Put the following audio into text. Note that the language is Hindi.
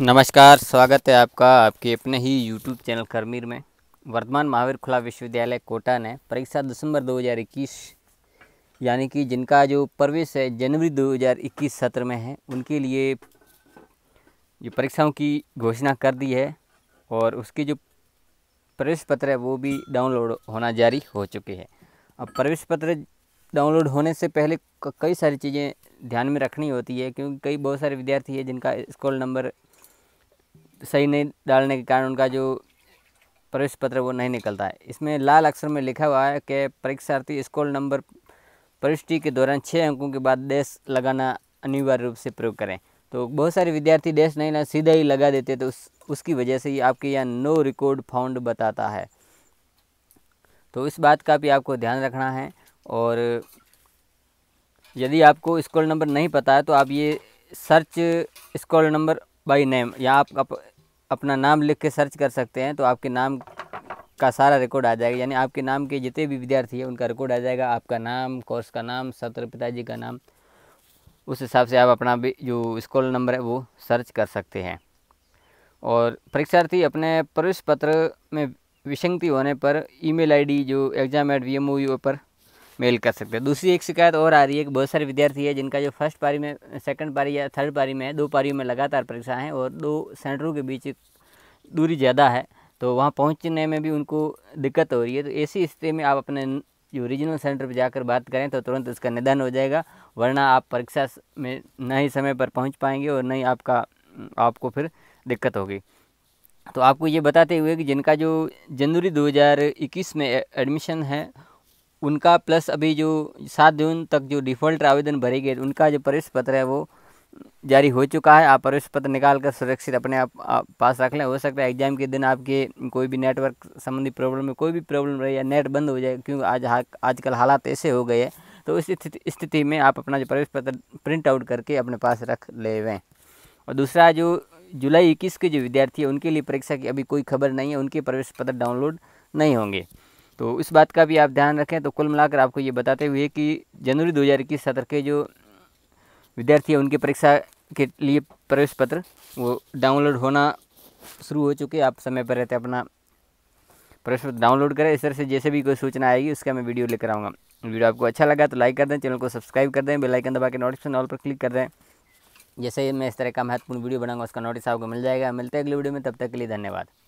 नमस्कार स्वागत है आपका आपके अपने ही यूट्यूब चैनल करमीर में वर्तमान महावीर खुला विश्वविद्यालय कोटा ने परीक्षा दिसंबर 2021 यानी कि जिनका जो प्रवेश है जनवरी 2021 सत्र में है उनके लिए जो परीक्षाओं की घोषणा कर दी है और उसके जो प्रवेश पत्र है वो भी डाउनलोड होना जारी हो चुके हैं अब प्रवेश पत्र डाउनलोड होने से पहले कई सारी चीज़ें ध्यान में रखनी होती है क्योंकि कई बहुत सारे विद्यार्थी हैं जिनका स्कूल नंबर सही नहीं डालने के कारण उनका जो प्रवेश पत्र वो नहीं निकलता है इसमें लाल अक्षर में लिखा हुआ है कि परीक्षार्थी स्कॉल नंबर प्रविष्टि के दौरान छः अंकों के बाद डैश लगाना अनिवार्य रूप से प्रयोग करें तो बहुत सारे विद्यार्थी डैश नहीं ना सीधा ही लगा देते तो उस उसकी वजह से ही आपके यहाँ नो रिकॉर्ड फाउंड बताता है तो इस बात का भी आपको ध्यान रखना है और यदि आपको स्कॉल नंबर नहीं पता है तो आप ये search scroll number by name या आप, आप अपना नाम लिख के सर्च कर सकते हैं तो आपके नाम का सारा रिकॉर्ड आ जाएगा यानी आपके नाम के जितने भी विद्यार्थी हैं उनका रिकॉर्ड आ जाएगा आपका नाम कोर्स का नाम सत्र पिताजी का नाम उस हिसाब से आप अपना भी जो स्कूल नंबर है वो सर्च कर सकते हैं और परीक्षार्थी अपने प्रवेश पत्र में विसंगति होने पर ईमेल आईडी जो एग्जाम एट वी पर मेल कर सकते हैं दूसरी एक शिकायत और आ रही है कि बहुत सारे विद्यार्थी है जिनका जो फर्स्ट पारी में सेकंड पारी या थर्ड पारी में है दो पारियों में लगातार परीक्षा है और दो सेंटरों के बीच दूरी ज़्यादा है तो वहाँ पहुँचने में भी उनको दिक्कत हो रही है तो ऐसी स्थिति में आप अपने जो रीजनल सेंटर पर जाकर बात करें तो तुरंत उसका निदान हो जाएगा वरना आप परीक्षा में न ही समय पर पहुँच पाएंगे और न ही आपका आपको फिर दिक्कत होगी तो आपको ये बताते हुए कि जिनका जो जनवरी 2021 में एडमिशन है उनका प्लस अभी जो सात जून तक जो डिफ़ॉल्ट आवेदन भरे गए उनका जो प्रवेश पत्र है वो जारी हो चुका है आप प्रवेश पत्र निकाल कर सुरक्षित अपने आप, आप पास रख लें हो सकता है एग्जाम के दिन आपके कोई भी नेटवर्क संबंधी प्रॉब्लम में कोई भी प्रॉब्लम रहे या नेट बंद हो जाए क्योंकि आज आजकल हालात ऐसे हो गए हैं तो उस स्थिति में आप अपना जो प्रवेश पत्र प्रिंट आउट करके अपने पास रख ले और दूसरा जो जुलाई इक्कीस के जो विद्यार्थी है उनके लिए परीक्षा की अभी कोई खबर नहीं है उनके प्रवेश पत्र डाउनलोड नहीं होंगे तो इस बात का भी आप ध्यान रखें तो कुल मिलाकर आपको ये बताते हुए कि जनवरी दो हज़ार इक्कीस सत्र के जो विद्यार्थी हैं उनकी परीक्षा के लिए प्रवेश पत्र वो डाउनलोड होना शुरू हो चुके आप समय पर रहते अपना प्रवेश पत्र डाउनलोड करें इस तरह से जैसे भी कोई सूचना आएगी उसका मैं वीडियो लेकर आऊँगा वीडियो आपको अच्छा लगा तो लाइक कर दें चैनल को सब्सक्राइब कर दें बेलाइकन दबा के नोटिफिकेशन ऑल पर क्लिक कर दें जैसे ही मैं इस तरह का महत्वपूर्ण वीडियो बनाऊंगा उसका नोटिस आपको मिल जाएगा मिलते हैं अगले वीडियो में तब तक के लिए धन्यवाद